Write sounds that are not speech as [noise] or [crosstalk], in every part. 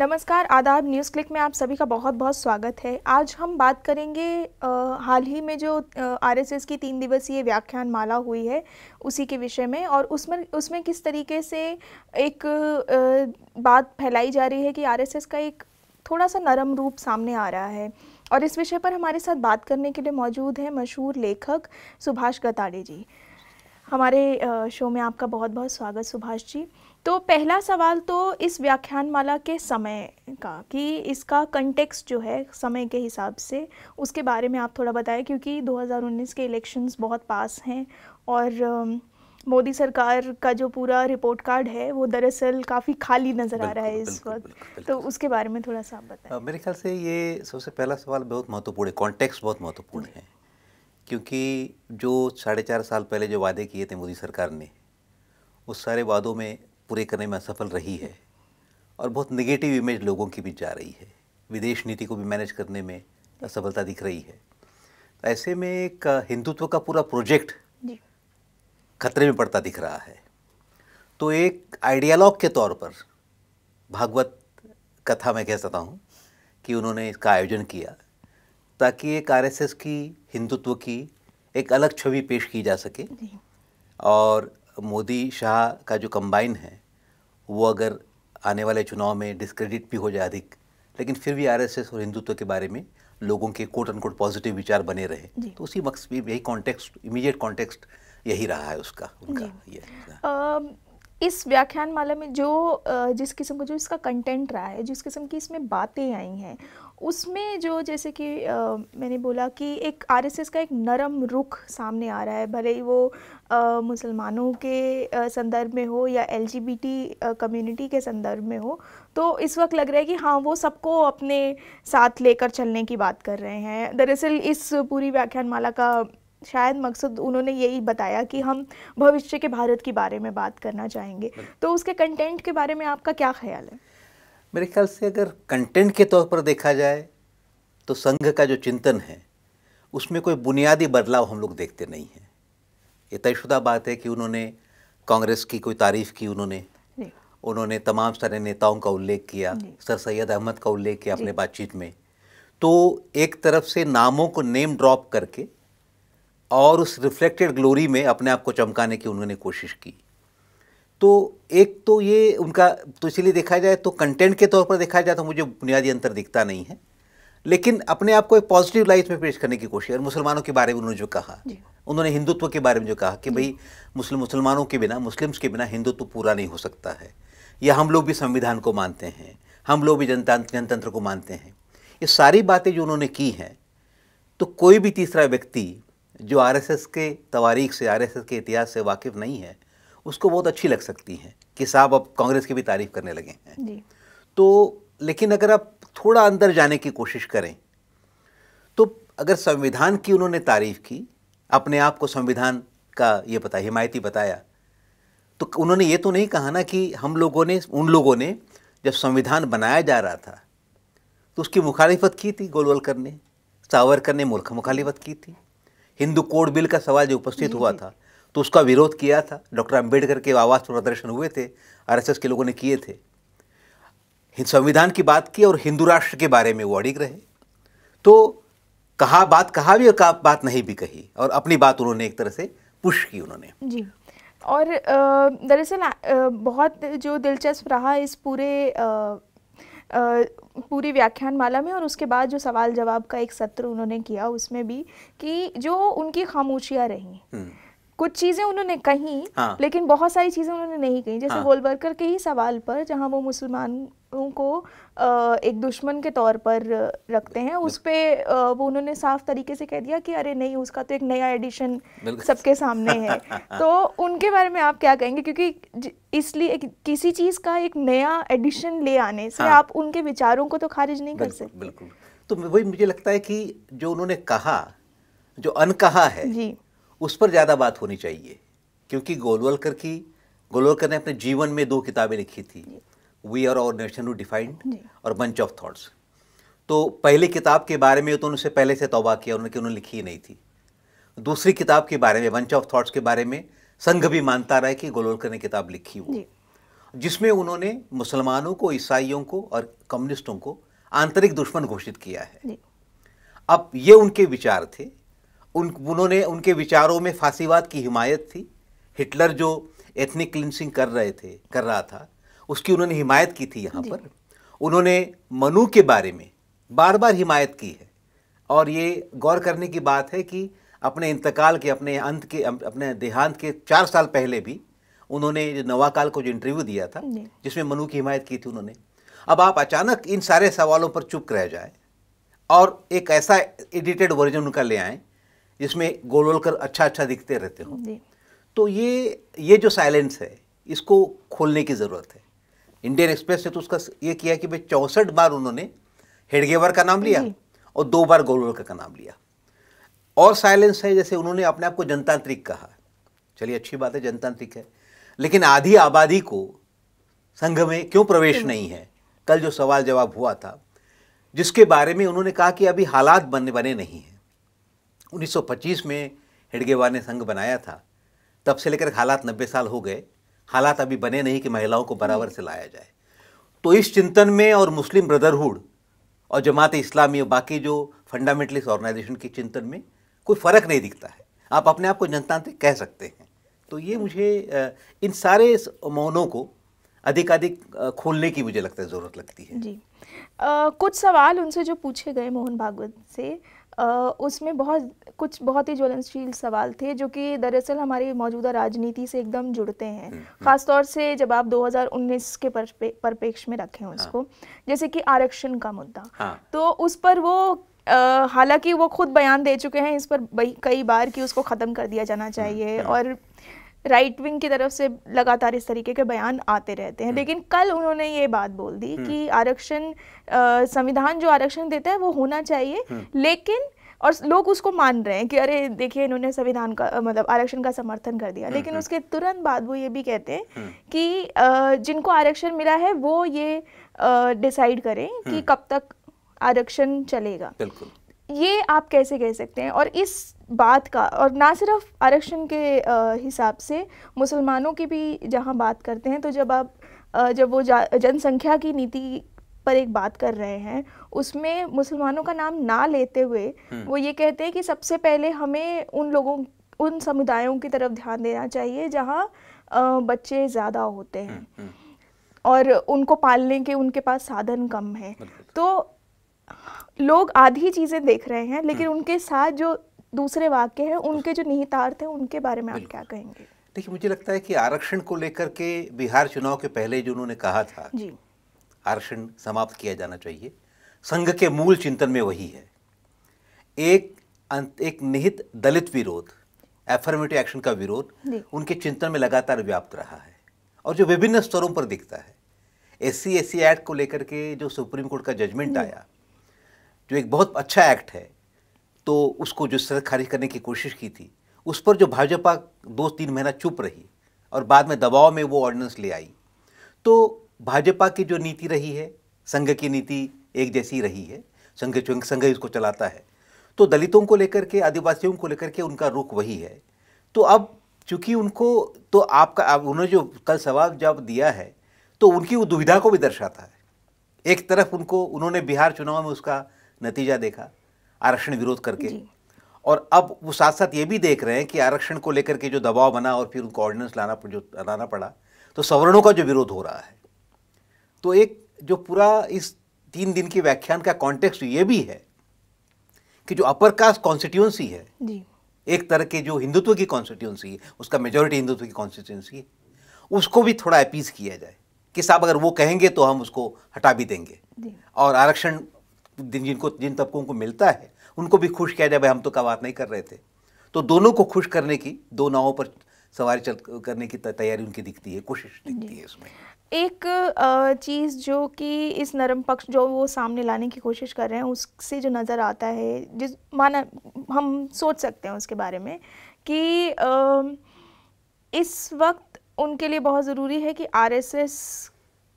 नमस्कार आदाब news click में आप सभी का बहुत बहुत स्वागत है आज हम बात करेंगे आ, हाल ही में जो आरएसएस की तीन दिवसीय व्याख्यान माला हुई है उसी के विषय में और उसमें उसमें किस तरीके से एक आ, बात फैलाई जा रही है कि आरएसएस का एक थोड़ा सा नरम रूप सामने आ रहा है और इस विषय पर हमारे साथ बात करने के लिए मौजूद हैं मशहूर लेखक सुभाष गताड़े जी हमारे शो में आपका बहुत बहुत स्वागत सुभाष जी तो पहला सवाल तो इस व्याख्यानमाला के समय का कि इसका कंटेक्स्ट जो है समय के हिसाब से उसके बारे में आप थोड़ा बताएं क्योंकि 2019 के इलेक्शंस बहुत पास हैं और मोदी सरकार का जो पूरा रिपोर्ट कार्ड है वो दरअसल काफ़ी खाली नज़र आ रहा है इस वक्त तो उसके बारे में थोड़ा सा आप बताएं मेरे ख्याल से ये सबसे पहला सवाल बहुत महत्वपूर्ण है कॉन्टेक्स्ट बहुत महत्वपूर्ण है क्योंकि जो साढ़े चार साल पहले जो वादे किए थे मोदी सरकार ने उस सारे वादों में पूरे करने में असफल रही है और बहुत निगेटिव इमेज लोगों की भी जा रही है विदेश नीति को भी मैनेज करने में असफलता दिख रही है ऐसे में एक हिंदुत्व का पूरा प्रोजेक्ट खतरे में पड़ता दिख रहा है तो एक आइडियालॉग के तौर पर भागवत कथा मैं कह सकता हूँ कि उन्होंने इसका आयोजन किया ताकि एक आरएसएस की हिंदुत्व की एक अलग छवि पेश की जा सके और मोदी शाह का जो कंबाइन है वो अगर आने वाले चुनाव में डिस्क्रेडिट भी हो जाए अधिक लेकिन फिर भी आरएसएस और हिंदुत्व के बारे में लोगों के कोट अनकोट पॉजिटिव विचार बने रहे तो उसी मकसद यही कॉन्टेक्स्ट इमीडिएट कॉन्टेक्स्ट यही रहा है उसका उनका ये इस व्याख्यान माला में जो जिस किस्म का जो इसका कंटेंट रहा है जिस किस्म की इसमें बातें आई हैं उसमें जो जैसे कि मैंने बोला कि एक आरएसएस का एक नरम रुख सामने आ रहा है भले ही वो मुसलमानों के संदर्भ में हो या एलजीबीटी कम्युनिटी के संदर्भ में हो तो इस वक्त लग रहा है कि हाँ वो सबको अपने साथ लेकर चलने की बात कर रहे हैं दरअसल इस पूरी व्याख्यान माला का शायद मकसद उन्होंने यही बताया कि हम भविष्य के भारत के बारे में बात करना चाहेंगे तो उसके कंटेंट के बारे में आपका क्या ख्याल है मेरे ख्याल से अगर कंटेंट के तौर पर देखा जाए तो संघ का जो चिंतन है उसमें कोई बुनियादी बदलाव हम लोग देखते नहीं हैं ये तयशुदा बात है कि उन्होंने कांग्रेस की कोई तारीफ़ की उन्होंने उन्होंने तमाम सारे नेताओं का उल्लेख किया सर सैयद अहमद का उल्लेख किया अपने बातचीत में तो एक तरफ से नामों को नेम ड्रॉप करके और उस रिफ्लेक्टेड ग्लोरी में अपने आप को चमकाने की उन्होंने कोशिश की तो एक तो ये उनका तो इसलिए देखा जाए तो कंटेंट के तौर पर देखा जाए तो मुझे बुनियादी अंतर दिखता नहीं है लेकिन अपने आप को एक पॉजिटिव लाइफ में पेश करने की कोशिश और मुसलमानों के बारे में उन्होंने जो कहा उन्होंने हिंदुत्व के बारे में जो कहा कि भाई मुस्लिम मुसलमानों के बिना मुस्लिम्स के बिना हिंदुत्व पूरा नहीं हो सकता है या हम लोग भी संविधान को मानते हैं हम लोग भी जनता जनतंत्र को मानते हैं ये सारी बातें जो उन्होंने की हैं तो कोई भी तीसरा व्यक्ति जो आरएसएस के तवारीख से आरएसएस के इतिहास से वाकिफ़ नहीं है उसको बहुत अच्छी लग सकती हैं कि साहब अब कांग्रेस की भी तारीफ करने लगे हैं तो लेकिन अगर आप थोड़ा अंदर जाने की कोशिश करें तो अगर संविधान की उन्होंने तारीफ की अपने आप को संविधान का ये पता हिमायती बताया तो उन्होंने ये तो नहीं कहा ना कि हम लोगों ने उन लोगों ने जब संविधान बनाया जा रहा था तो उसकी मुखालिफत की थी गोलवलकर ने सावरकर ने मुल्ख मुखालिफत की थी हिंदू कोड बिल का सवाल जो उपस्थित हुआ था तो उसका विरोध किया था डॉक्टर अंबेडकर के आवास पर प्रदर्शन हुए थे आरएसएस के लोगों ने किए थे संविधान की बात की और हिंदू राष्ट्र के बारे में वो अड़िग रहे तो कहा बात कहा भी और कहा बात नहीं भी कही और अपनी बात उन्होंने एक तरह से पुश की उन्होंने जी और दरअसल बहुत जो दिलचस्प रहा इस पूरे पूरी व्याख्यान माला में और उसके बाद जो सवाल जवाब का एक सत्र उन्होंने किया उसमें भी कि जो उनकी खामोशियाँ रही हम्म। कुछ चीज़ें उन्होंने कही हाँ। लेकिन बहुत सारी चीज़ें उन्होंने नहीं कही जैसे हाँ। के ही सवाल पर जहाँ वो मुसलमान को एक दुश्मन के तौर पर रखते हैं उस पर वो उन्होंने साफ तरीके से कह दिया कि अरे नहीं उसका तो एक नया एडिशन सबके सामने है [laughs] तो उनके बारे में आप क्या कहेंगे क्योंकि इसलिए किसी चीज़ का एक नया एडिशन ले आने से हाँ। आप उनके विचारों को तो खारिज नहीं कर सकते बिल्कुल तो वही मुझे लगता है कि जो उन्होंने कहा जो अनकहा है जी उस पर ज़्यादा बात होनी चाहिए क्योंकि गोलवलकर की गोलवलकर ने अपने जीवन में दो किताबें लिखी थी वी आर और नेशन टू डिफाइंड और बंच ऑफ थॉट्स तो पहली किताब के बारे में तो उनसे पहले से तौबा किया उन्होंने उन्होंने लिखी ही नहीं थी दूसरी किताब के बारे में बंच ऑफ थॉट्स के बारे में संघ भी मानता रहा है कि गोलोलकर ने किताब लिखी हो जिसमें उन्होंने मुसलमानों को ईसाइयों को और कम्युनिस्टों को आंतरिक दुश्मन घोषित किया है अब ये उनके विचार थे उन उन्होंने उनके विचारों में फांसीवाद की हिमायत थी हिटलर जो एथनिक क्लिनसिंग कर रहे थे कर रहा था उसकी उन्होंने हिमायत की थी यहाँ पर उन्होंने मनु के बारे में बार बार हिमायत की है और ये गौर करने की बात है कि अपने इंतकाल के अपने अंत के अपने देहांत के चार साल पहले भी उन्होंने जो नवाकाल को जो इंटरव्यू दिया था जिसमें मनु की हिमायत की थी उन्होंने अब आप अचानक इन सारे सवालों पर चुप रह जाए और एक ऐसा एडिटेड वर्जन उनका ले आए जिसमें गोल गोल कर अच्छा अच्छा दिखते रहते हो तो ये ये जो साइलेंस है इसको खोलने की ज़रूरत है इंडियन एक्सप्रेस ने तो उसका ये किया कि भाई चौंसठ बार उन्होंने हेडगेवर का नाम लिया और दो बार गोलवलकर का नाम लिया और साइलेंस है जैसे उन्होंने अपने आप को जनतांत्रिक कहा चलिए अच्छी बात है जनतांत्रिक है लेकिन आधी आबादी को संघ में क्यों प्रवेश हम्म। नहीं है कल जो सवाल जवाब हुआ था जिसके बारे में उन्होंने कहा कि अभी हालात बनने बने नहीं हैं 1925 में हेडगेवार ने संघ बनाया था तब से लेकर हालात नब्बे साल हो गए हालात अभी बने नहीं कि महिलाओं को बराबर हम्म। से लाया जाए तो इस चिंतन में और मुस्लिम ब्रदरहुड और जमात इस्लामी और बाकी जो फंडामेंटलिस्ट ऑर्गेनाइजेशन के चिंतन में कोई फ़र्क नहीं दिखता है आप अपने आप को जनतांत्रिक कह सकते हैं तो ये मुझे इन सारे मौनों को अधिकाधिक खोलने की मुझे लगता है ज़रूरत लगती है जी आ, कुछ सवाल उनसे जो पूछे गए मोहन भागवत से उसमें बहुत कुछ बहुत ही ज्वलनशील सवाल थे जो कि दरअसल हमारी मौजूदा राजनीति से एकदम जुड़ते हैं हम्म, हम्म। ख़ासतौर से जब आप 2019 के परिपेक्ष में रखें हाँ। उसको जैसे कि आरक्षण का मुद्दा हाँ। तो उस पर वो हालांकि वो खुद बयान दे चुके हैं इस पर कई बार कि उसको ख़त्म कर दिया जाना हम्म, चाहिए और राइट विंग की तरफ से लगातार इस तरीके के बयान आते रहते हैं हम्म। लेकिन कल उन्होंने ये बात बोल दी हम्म। कि आरक्षण संविधान जो आरक्षण देता है वो होना चाहिए हम्म। लेकिन और लोग उसको मान रहे हैं कि अरे देखिए इन्होंने संविधान का मतलब आरक्षण का समर्थन कर दिया लेकिन उसके तुरंत बाद वो ये भी कहते हैं कि जिनको आरक्षण मिला है वो ये डिसाइड करें कि कब तक आरक्षण चलेगा ये आप कैसे कह सकते हैं और इस बात का और ना सिर्फ आरक्षण के हिसाब से मुसलमानों की भी जहाँ बात करते हैं तो जब आप जब वो जनसंख्या की नीति पर एक बात कर रहे हैं उसमें मुसलमानों का नाम ना लेते हुए हम्म। वो ये कहते हैं कि सबसे पहले हमें उन लोगों उन समुदायों की तरफ ध्यान देना चाहिए जहाँ बच्चे ज़्यादा होते हैं हम्म, हम्म। और उनको पालने के उनके पास साधन कम है तो लोग आधी चीज़ें देख रहे हैं लेकिन हम्म। उनके साथ जो दूसरे वाक्य हैं उनके जो निहितार्थ हैं उनके बारे में आप क्या कहेंगे देखिए मुझे लगता है कि आरक्षण को लेकर के बिहार चुनाव के पहले जो उन्होंने कहा था जी आरक्षण समाप्त किया जाना चाहिए संघ के मूल चिंतन में वही है एक एक निहित दलित विरोध एफर्मेटिव एक्शन का विरोध उनके चिंतन में लगातार व्याप्त रहा है और जो विभिन्न स्तरों पर दिखता है एस सी एक्ट को लेकर के जो सुप्रीम कोर्ट का जजमेंट आया जो एक बहुत अच्छा एक्ट है तो उसको जो सड़क खारिज करने की कोशिश की थी उस पर जो भाजपा दो तीन महीना चुप रही और बाद में दबाव में वो ऑर्डिनेंस ले आई तो भाजपा की जो नीति रही है संघ की नीति एक जैसी रही है संघ संघ इसको चलाता है तो दलितों को लेकर के आदिवासियों को लेकर के उनका रुख वही है तो अब चूंकि उनको तो आपका आप उन्होंने जो कल सवाल जवाब दिया है तो उनकी वो दुविधा को भी दर्शाता है एक तरफ उनको उन्होंने बिहार चुनाव में उसका नतीजा देखा आरक्षण विरोध करके और अब वो साथ साथ ये भी देख रहे हैं कि आरक्षण को लेकर के जो दबाव बना और फिर उनको ऑर्डिनेंस लाना जो लाना पड़ा तो सवर्णों का जो विरोध हो रहा है तो एक जो पूरा इस तीन दिन की व्याख्यान का कॉन्टेक्स्ट ये भी है कि जो अपर कास्ट कॉन्स्टिट्यूंसी है जी। एक तरह के जो हिंदुत्व की कॉन्स्टिट्यूंसी है उसका मेजोरिटी हिंदुत्व की कॉन्स्टिट्यूंसी है उसको भी थोड़ा अपीज किया जाए कि साहब अगर वो कहेंगे तो हम उसको हटा भी देंगे और आरक्षण जिनको जिन तबकों को मिलता है उनको भी खुश किया जाए भाई हम तो का बात नहीं कर रहे थे तो दोनों को खुश करने की दो नावों पर सवारी चल करने की तैयारी उनकी दिखती है कोशिश दिखती है इसमें एक चीज़ जो कि इस नरम पक्ष जो वो सामने लाने की कोशिश कर रहे हैं उससे जो नज़र आता है जिस माना हम सोच सकते हैं उसके बारे में कि इस वक्त उनके लिए बहुत ज़रूरी है कि आरएसएस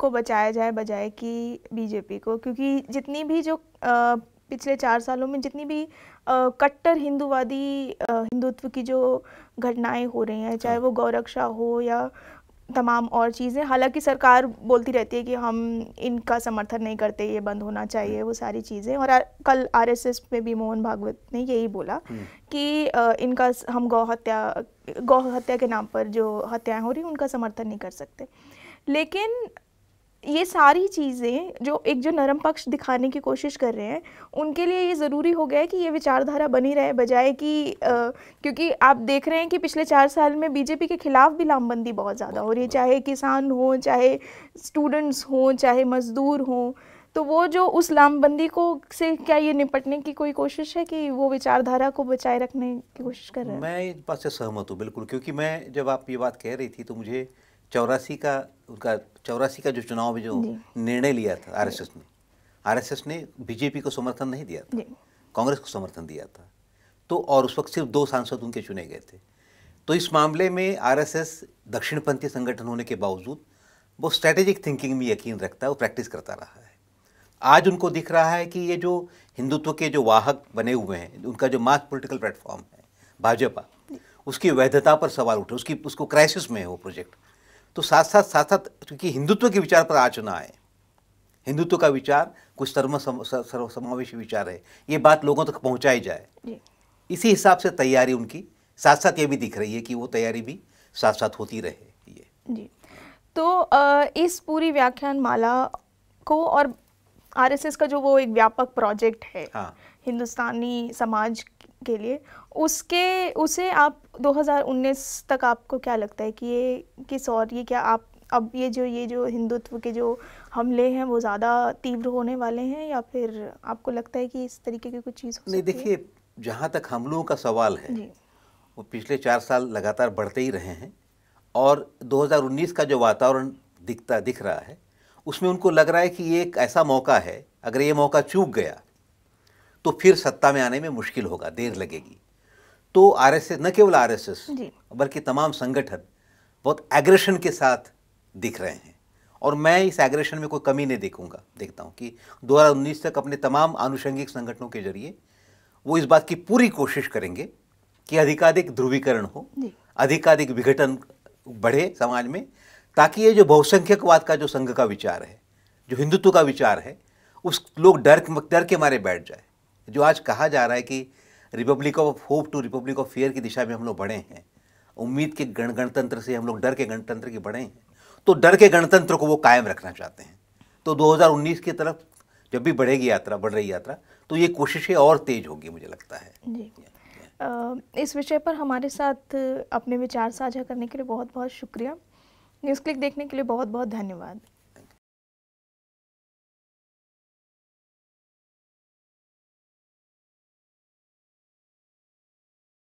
को बचाया जाए बजाय कि बीजेपी को क्योंकि जितनी भी जो आ, पिछले चार सालों में जितनी भी कट्टर हिंदुवादी हिंदुत्व की जो घटनाएं हो रही हैं चाहे हाँ। वो गौरक्षा हो या तमाम और चीज़ें हालांकि सरकार बोलती रहती है कि हम इनका समर्थन नहीं करते ये बंद होना चाहिए हाँ। वो सारी चीज़ें और आ, कल आरएसएस में भी मोहन भागवत ने यही बोला हाँ। कि आ, इनका हम गौ हत्या गौ हत्या के नाम पर जो हत्याएं हो रही उनका समर्थन नहीं कर सकते लेकिन ये सारी चीज़ें जो एक जो नरम पक्ष दिखाने की कोशिश कर रहे हैं उनके लिए ये ज़रूरी हो गया है कि ये विचारधारा बनी रहे बजाय कि क्योंकि आप देख रहे हैं कि पिछले चार साल में बीजेपी के खिलाफ भी लामबंदी बहुत ज़्यादा हो रही है चाहे किसान हो चाहे स्टूडेंट्स हों चाहे मज़दूर हों तो वो जो उस लामबंदी को से क्या ये निपटने की कोई कोशिश है कि वो विचारधारा को बचाए रखने की कोशिश कर रहे हैं मैं इस बात से सहमत हूँ बिल्कुल क्योंकि मैं जब आप ये बात कह रही थी तो मुझे चौरासी का उनका चौरासी का जो चुनाव में जो निर्णय लिया था आरएसएस ने आरएसएस ने बीजेपी को समर्थन नहीं दिया था कांग्रेस को समर्थन दिया था तो और उस वक्त सिर्फ दो सांसद उनके चुने गए थे तो इस मामले में आरएसएस दक्षिणपंथी संगठन होने के बावजूद वो स्ट्रैटेजिक थिंकिंग में यकीन रखता है वो प्रैक्टिस करता रहा है आज उनको दिख रहा है कि ये जो हिंदुत्व के जो वाहक बने हुए हैं उनका जो मास पोलिटिकल प्लेटफॉर्म है भाजपा उसकी वैधता पर सवाल उठे उसकी उसको क्राइसिस में है वो प्रोजेक्ट तो साथ साथ साथ साथ क्योंकि हिंदुत्व के विचार पर आचना है हिंदुत्व का विचार कुछ सर्व सर्वसमावेशी विचार है ये बात लोगों तक पहुंचाई जाए इसी हिसाब से तैयारी उनकी साथ साथ ये भी दिख रही है कि वो तैयारी भी साथ साथ होती रहे ये जी तो इस पूरी व्याख्यान माला को और आरएसएस का जो वो एक व्यापक प्रोजेक्ट है हाँ। हिंदुस्तानी समाज के लिए उसके उसे आप 2019 तक आपको क्या लगता है कि ये किस और ये क्या आप अब ये जो ये जो हिंदुत्व के जो हमले हैं वो ज़्यादा तीव्र होने वाले हैं या फिर आपको लगता है कि इस तरीके की कुछ चीज़ नहीं देखिए जहाँ तक हमलों का सवाल है वो पिछले चार साल लगातार बढ़ते ही रहे हैं और 2019 का जो वातावरण दिखता दिख रहा है उसमें उनको लग रहा है कि ये एक ऐसा मौका है अगर ये मौका चूक गया तो फिर सत्ता में आने में मुश्किल होगा देर लगेगी तो आरएसएस न केवल आरएसएस बल्कि तमाम संगठन बहुत एग्रेशन के साथ दिख रहे हैं और मैं इस एग्रेशन में कोई कमी नहीं देखूंगा देखता हूं कि 2019 तक अपने तमाम आनुषंगिक संगठनों के जरिए वो इस बात की पूरी कोशिश करेंगे कि अधिकाधिक ध्रुवीकरण हो अधिकाधिक विघटन बढ़े समाज में ताकि ये जो बहुसंख्यकवाद का जो संघ का विचार है जो हिंदुत्व का विचार है उस लोग डर डर के मारे बैठ जाए जो आज कहा जा रहा है कि republic of hope to republic of fear की दिशा में हम लोग बढ़े हैं उम्मीद के गण गणतंत्र से हम लोग डर के गणतंत्र के बढ़े हैं तो डर के गणतंत्र को वो कायम रखना चाहते हैं तो 2019 की तरफ जब भी बढ़ेगी यात्रा बढ़ रही यात्रा तो ये कोशिशें और तेज होगी मुझे लगता है जी इस विषय पर हमारे साथ अपने विचार साझा करने के लिए बहुत बहुत शुक्रिया न्यूज़ क्लिक देखने के लिए बहुत बहुत धन्यवाद